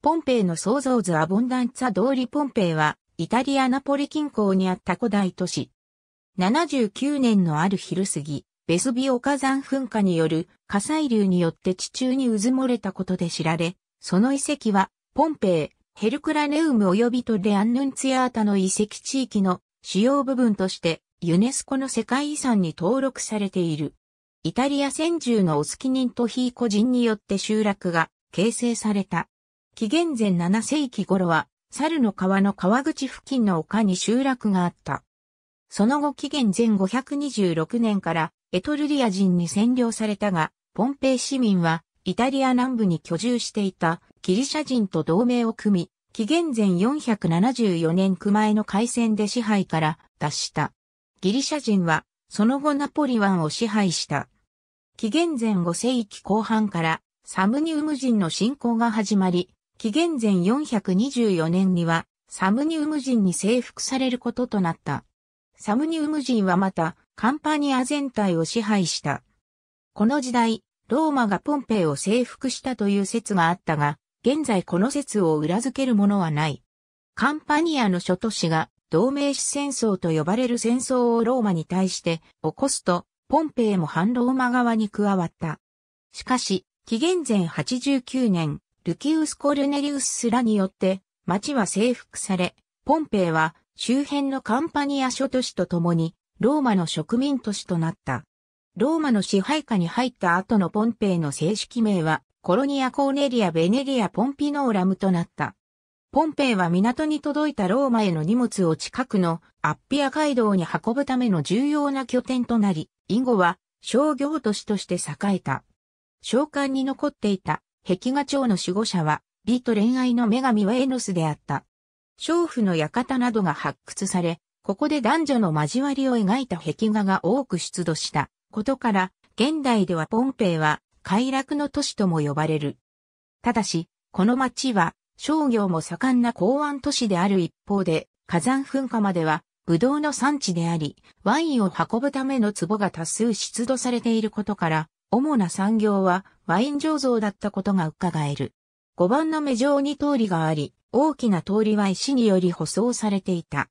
ポンペイの創造図アボンダンツァ通りポンペイは、イタリアナポリ近郊にあった古代都市。79年のある昼過ぎ、ベスビオ火山噴火による火砕流によって地中に渦漏れたことで知られ、その遺跡は、ポンペイ、ヘルクラネウム及びトレアンヌンツィアータの遺跡地域の主要部分として、ユネスコの世界遺産に登録されている。イタリア先住のオスキニントヒーコ人によって集落が形成された。紀元前7世紀頃は、猿の川の川口付近の丘に集落があった。その後紀元前526年からエトルリア人に占領されたが、ポンペイ市民はイタリア南部に居住していたギリシャ人と同盟を組み、紀元前474年熊江の海戦で支配から脱した。ギリシャ人はその後ナポリ湾を支配した。紀元前5世紀後半からサムニウム人の侵攻が始まり、紀元前424年には、サムニウム人に征服されることとなった。サムニウム人はまた、カンパニア全体を支配した。この時代、ローマがポンペイを征服したという説があったが、現在この説を裏付けるものはない。カンパニアの諸都市が同盟史戦争と呼ばれる戦争をローマに対して起こすと、ポンペイも反ローマ側に加わった。しかし、紀元前89年、ルキウス・コルネリウスらによって町は征服され、ポンペイは周辺のカンパニア諸都市と共にローマの植民都市となった。ローマの支配下に入った後のポンペイの正式名はコロニア・コーネリア・ベネリア・ポンピノーラムとなった。ポンペイは港に届いたローマへの荷物を近くのアッピア街道に運ぶための重要な拠点となり、以後は商業都市として栄えた。召喚に残っていた壁画町の守護者は、美と恋愛の女神はエノスであった。娼婦の館などが発掘され、ここで男女の交わりを描いた壁画が多く出土したことから、現代ではポンペイは快楽の都市とも呼ばれる。ただし、この町は商業も盛んな港湾都市である一方で、火山噴火まではブドウの産地であり、ワインを運ぶための壺が多数出土されていることから、主な産業はワイン醸造だったことが伺える。5番の目上に通りがあり、大きな通りは石により舗装されていた。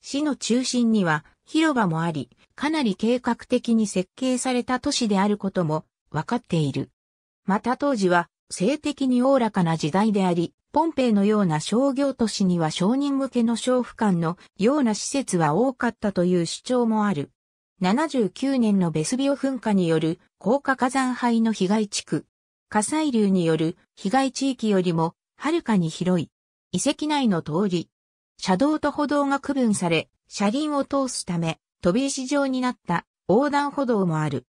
市の中心には広場もあり、かなり計画的に設計された都市であることもわかっている。また当時は性的におおらかな時代であり、ポンペイのような商業都市には商人向けの娼婦館のような施設は多かったという主張もある。79年のベスビオ噴火による高架火山灰の被害地区。火砕流による被害地域よりもはるかに広い。遺跡内の通り。車道と歩道が区分され、車輪を通すため飛び石状になった横断歩道もある。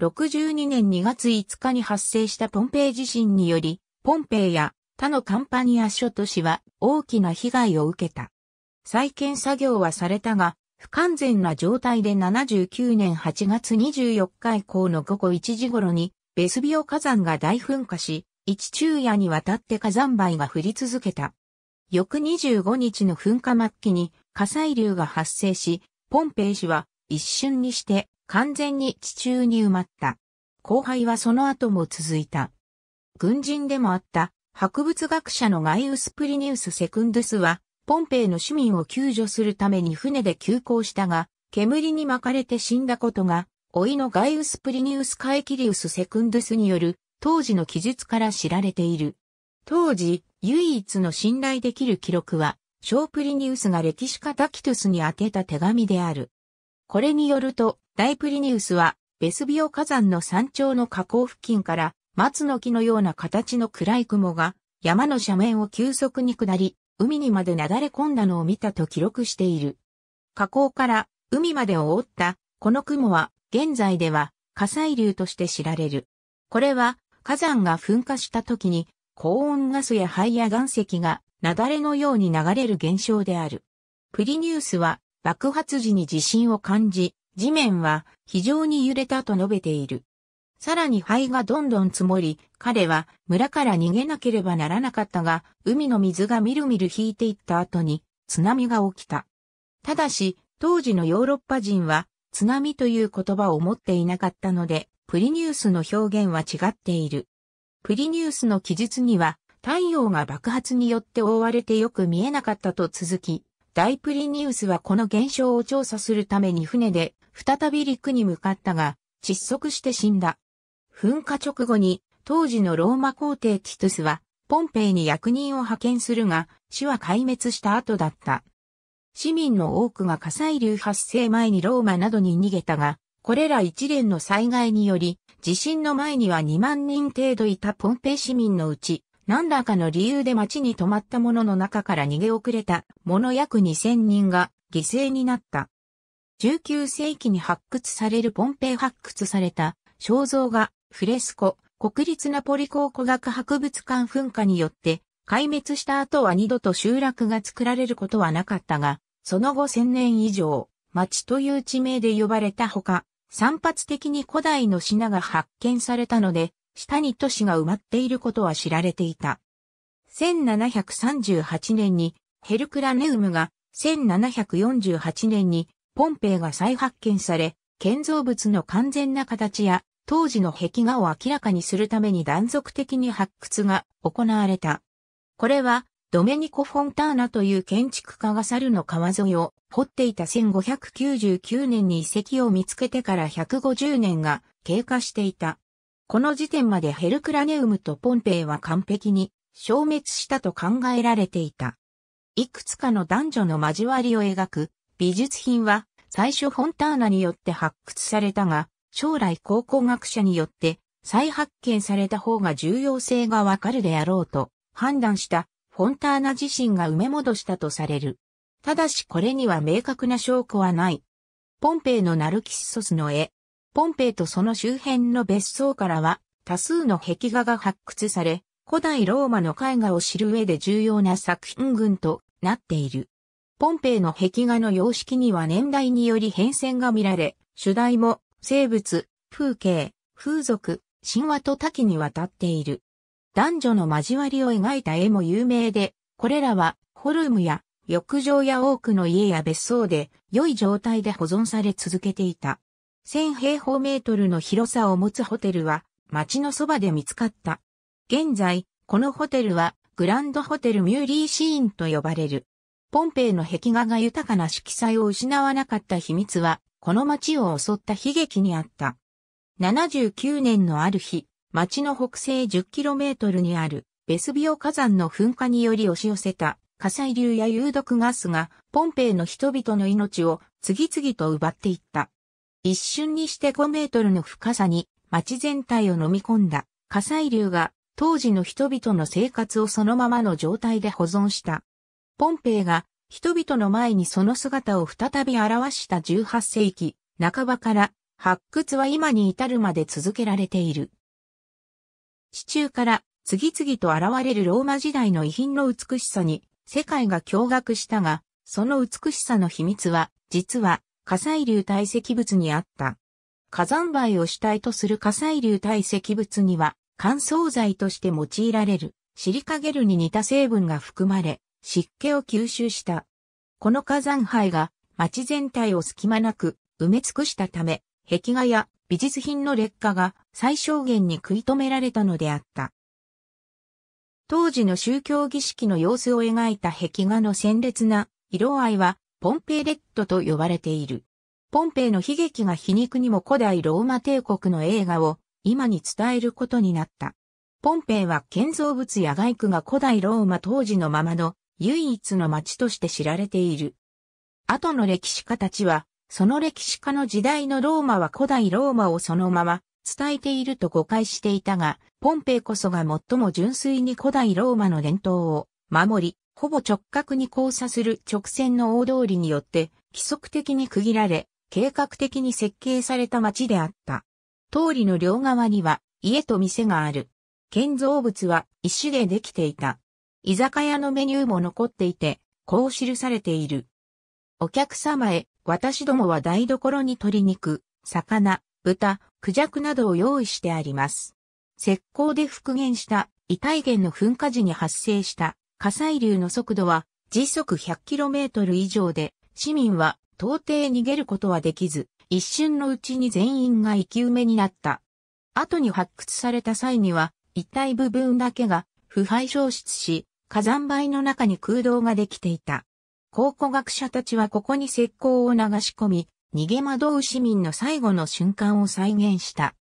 62年2月5日に発生したポンペイ地震により、ポンペイや他のカンパニア諸都市は大きな被害を受けた。再建作業はされたが、不完全な状態で79年8月24日以降の午後1時頃に、ベスビオ火山が大噴火し、一昼夜にわたって火山灰が降り続けた。翌25日の噴火末期に火砕流が発生し、ポンペイ氏は一瞬にして完全に地中に埋まった。後輩はその後も続いた。軍人でもあった博物学者のガイウス・プリニウス・セクンドゥスはポンペイの市民を救助するために船で急行したが、煙に巻かれて死んだことが、老いのガイウス・プリニウス・カエキリウス・セクンドゥスによる当時の記述から知られている。当時、唯一の信頼できる記録は、ショープリニウスが歴史家ダキトゥスに宛てた手紙である。これによると、大プリニウスは、ベスビオ火山の山頂の河口付近から、松の木のような形の暗い雲が、山の斜面を急速に下り、海にまで流れ込んだのを見たと記録している。河口から海までを覆ったこの雲は現在では火砕流として知られる。これは火山が噴火した時に高温ガスや灰や岩石が雪崩のように流れる現象である。プリニュースは爆発時に地震を感じ、地面は非常に揺れたと述べている。さらに灰がどんどん積もり、彼は村から逃げなければならなかったが、海の水がみるみる引いていった後に津波が起きた。ただし、当時のヨーロッパ人は津波という言葉を持っていなかったので、プリニウスの表現は違っている。プリニウスの記述には、太陽が爆発によって覆われてよく見えなかったと続き、大プリニウスはこの現象を調査するために船で再び陸に向かったが、窒息して死んだ。噴火直後に、当時のローマ皇帝ティトゥスは、ポンペイに役人を派遣するが、死は壊滅した後だった。市民の多くが火砕流発生前にローマなどに逃げたが、これら一連の災害により、地震の前には2万人程度いたポンペイ市民のうち、何らかの理由で町に泊まった者の中から逃げ遅れた者約2000人が犠牲になった。19世紀に発掘されるポンペイ発掘された肖像がフレスコ、国立ナポリ考古学博物館噴火によって、壊滅した後は二度と集落が作られることはなかったが、その後千年以上、町という地名で呼ばれたほか、散発的に古代の品が発見されたので、下に都市が埋まっていることは知られていた。1738年にヘルクラネウムが、1748年にポンペイが再発見され、建造物の完全な形や当時の壁画を明らかにするために断続的に発掘が行われた。これは、ドメニコ・フォンターナという建築家が猿の川沿いを掘っていた1599年に遺跡を見つけてから150年が経過していた。この時点までヘルクラネウムとポンペイは完璧に消滅したと考えられていた。いくつかの男女の交わりを描く美術品は最初フォンターナによって発掘されたが、将来考古学者によって再発見された方が重要性がわかるであろうと判断したフォンターナ自身が埋め戻したとされる。ただしこれには明確な証拠はない。ポンペイのナルキッソスの絵。ポンペイとその周辺の別荘からは多数の壁画が発掘され、古代ローマの絵画を知る上で重要な作品群となっている。ポンペイの壁画の様式には年代により変遷が見られ、主題も生物、風景、風俗、神話と多岐にわたっている。男女の交わりを描いた絵も有名で、これらは、ホルムや、浴場や多くの家や別荘で、良い状態で保存され続けていた。1000平方メートルの広さを持つホテルは、街のそばで見つかった。現在、このホテルは、グランドホテルミューリーシーンと呼ばれる。ポンペイの壁画が豊かな色彩を失わなかった秘密は、この町を襲った悲劇にあった。79年のある日、町の北西 10km にあるベスビオ火山の噴火により押し寄せた火砕流や有毒ガスがポンペイの人々の命を次々と奪っていった。一瞬にして5メートルの深さに町全体を飲み込んだ火砕流が当時の人々の生活をそのままの状態で保存した。ポンペイが人々の前にその姿を再び表した18世紀半ばから発掘は今に至るまで続けられている。地中から次々と現れるローマ時代の遺品の美しさに世界が驚愕したが、その美しさの秘密は、実は火砕流堆積物にあった。火山灰を主体とする火砕流堆積物には乾燥剤として用いられるシリカゲルに似た成分が含まれ、湿気を吸収した。この火山灰が町全体を隙間なく埋め尽くしたため、壁画や美術品の劣化が最小限に食い止められたのであった。当時の宗教儀式の様子を描いた壁画の鮮烈な色合いはポンペイレッドと呼ばれている。ポンペイの悲劇が皮肉にも古代ローマ帝国の映画を今に伝えることになった。ポンペイは建造物や外区が古代ローマ当時のままの唯一の町として知られている。後の歴史家たちは、その歴史家の時代のローマは古代ローマをそのまま伝えていると誤解していたが、ポンペイこそが最も純粋に古代ローマの伝統を守り、ほぼ直角に交差する直線の大通りによって規則的に区切られ、計画的に設計された町であった。通りの両側には家と店がある。建造物は石でできていた。居酒屋のメニューも残っていて、こう記されている。お客様へ、私どもは台所に鶏肉、魚、豚、クジャクなどを用意してあります。石膏で復元した異体源の噴火時に発生した火砕流の速度は時速 100km 以上で市民は到底逃げることはできず一瞬のうちに全員が生き埋めになった。後に発掘された際には一体部分だけが腐敗消失し火山灰の中に空洞ができていた。考古学者たちはここに石膏を流し込み、逃げ惑う市民の最後の瞬間を再現した。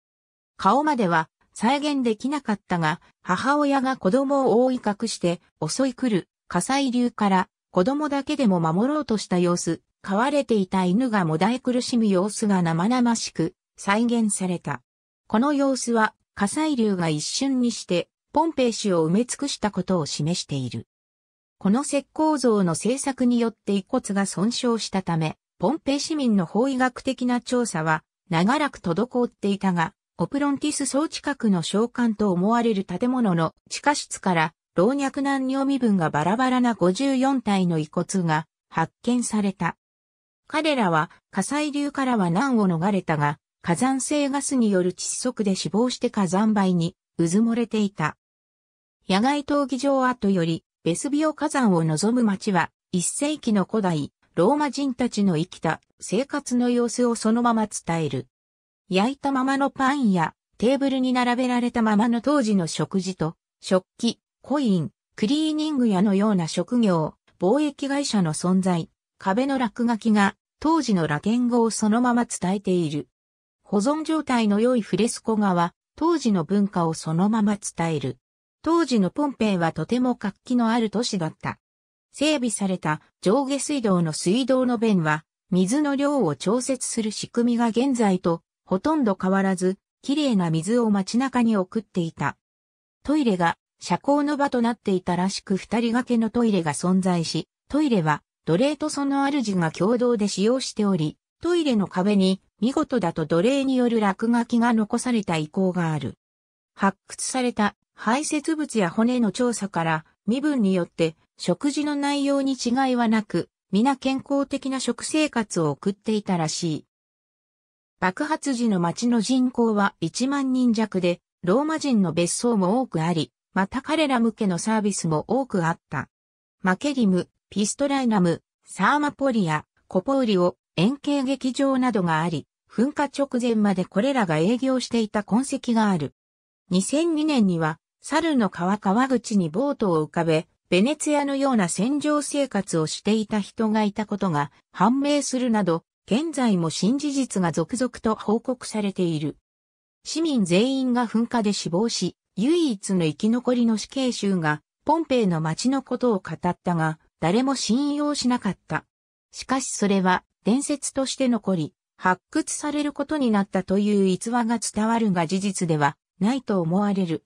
顔までは再現できなかったが、母親が子供を覆い隠して襲い来る火砕流から子供だけでも守ろうとした様子、飼われていた犬がもだえ苦しむ様子が生々しく再現された。この様子は火砕流が一瞬にしてポンペイ氏を埋め尽くしたことを示している。この石膏像の制作によって遺骨が損傷したため、ポンペイ市民の法医学的な調査は長らく滞っていたが、オプロンティス総近くの召喚と思われる建物の地下室から老若男女身分がバラバラな54体の遺骨が発見された。彼らは火砕流からは難を逃れたが、火山性ガスによる窒息で死亡して火山灰にうずもれていた。野外闘技場跡より、ベスビオ火山を望む町は、一世紀の古代、ローマ人たちの生きた生活の様子をそのまま伝える。焼いたままのパンやテーブルに並べられたままの当時の食事と、食器、コイン、クリーニング屋のような職業、貿易会社の存在、壁の落書きが当時のラテン語をそのまま伝えている。保存状態の良いフレスコ画は当時の文化をそのまま伝える。当時のポンペイはとても活気のある都市だった。整備された上下水道の水道の弁は、水の量を調節する仕組みが現在とほとんど変わらず、綺麗な水を街中に送っていた。トイレが社交の場となっていたらしく二人掛けのトイレが存在し、トイレは奴隷とその主が共同で使用しており、トイレの壁に見事だと奴隷による落書きが残された遺構がある。発掘された排泄物や骨の調査から身分によって食事の内容に違いはなく、皆健康的な食生活を送っていたらしい。爆発時の町の人口は1万人弱で、ローマ人の別荘も多くあり、また彼ら向けのサービスも多くあった。マケリム、ピストライナム、サーマポリア、コポウリオ、円形劇場などがあり、噴火直前までこれらが営業していた痕跡がある。2002年には猿の川川口にボートを浮かべ、ベネツィアのような戦場生活をしていた人がいたことが判明するなど、現在も新事実が続々と報告されている。市民全員が噴火で死亡し、唯一の生き残りの死刑囚が、ポンペイの町のことを語ったが、誰も信用しなかった。しかしそれは伝説として残り、発掘されることになったという逸話が伝わるが事実ではないと思われる。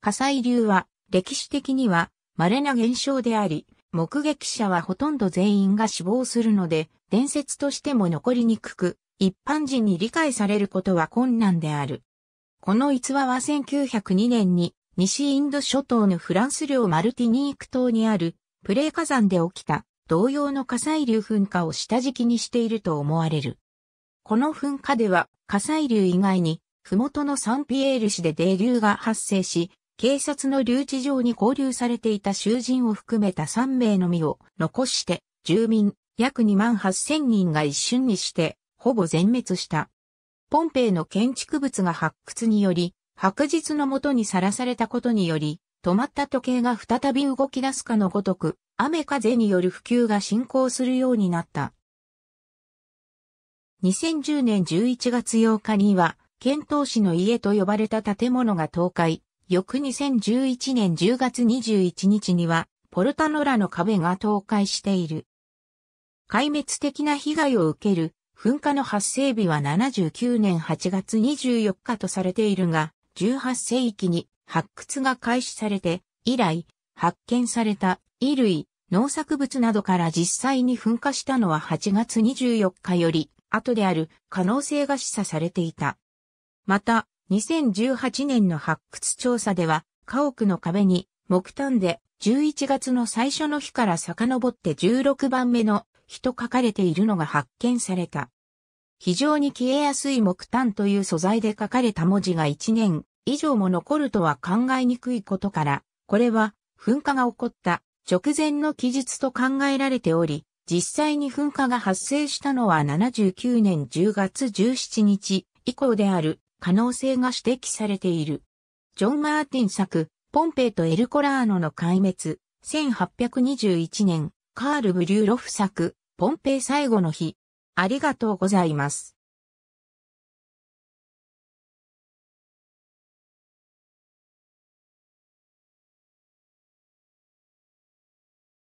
火砕流は歴史的には稀な現象であり、目撃者はほとんど全員が死亡するので、伝説としても残りにくく、一般人に理解されることは困難である。この逸話は1902年に西インド諸島のフランス領マルティニーク島にあるプレイ火山で起きた同様の火砕流噴火を下敷きにしていると思われる。この噴火では火砕流以外に麓のサンピエール市で泥流が発生し、警察の留置場に拘留されていた囚人を含めた3名のみを残して、住民約2万8000人が一瞬にして、ほぼ全滅した。ポンペイの建築物が発掘により、白日のもとにさらされたことにより、止まった時計が再び動き出すかのごとく、雨風による普及が進行するようになった。2010年11月8日には、遣唐使の家と呼ばれた建物が倒壊、翌2011年10月21日には、ポルタノラの壁が倒壊している。壊滅的な被害を受ける噴火の発生日は79年8月24日とされているが、18世紀に発掘が開始されて、以来、発見された衣類、農作物などから実際に噴火したのは8月24日より後である可能性が示唆されていた。また、2018年の発掘調査では、家屋の壁に木炭で11月の最初の日から遡って16番目の日と書かれているのが発見された。非常に消えやすい木炭という素材で書かれた文字が1年以上も残るとは考えにくいことから、これは噴火が起こった直前の記述と考えられており、実際に噴火が発生したのは79年10月17日以降である可能性が指摘されている。ジョン・マーティン作、ポンペイとエルコラーノの壊滅、1821年、カール・ブリューロフ作、ポンペイ最後の日。ありがとうございます。